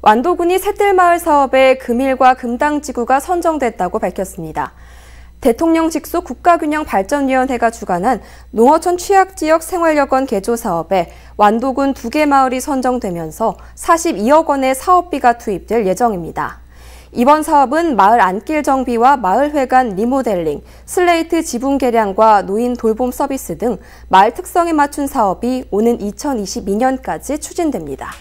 완도군이 새뜰마을 사업에 금일과 금당지구가 선정됐다고 밝혔습니다. 대통령 직속 국가균형발전위원회가 주관한 농어촌 취약지역 생활여건 개조 사업에 완도군 두 개 마을이 선정되면서 42억 원의 사업비가 투입될 예정입니다. 이번 사업은 마을 안길 정비와 마을회관 리모델링, 슬레이트 지붕 개량과 노인 돌봄 서비스 등 마을 특성에 맞춘 사업이 오는 2022년까지 추진됩니다.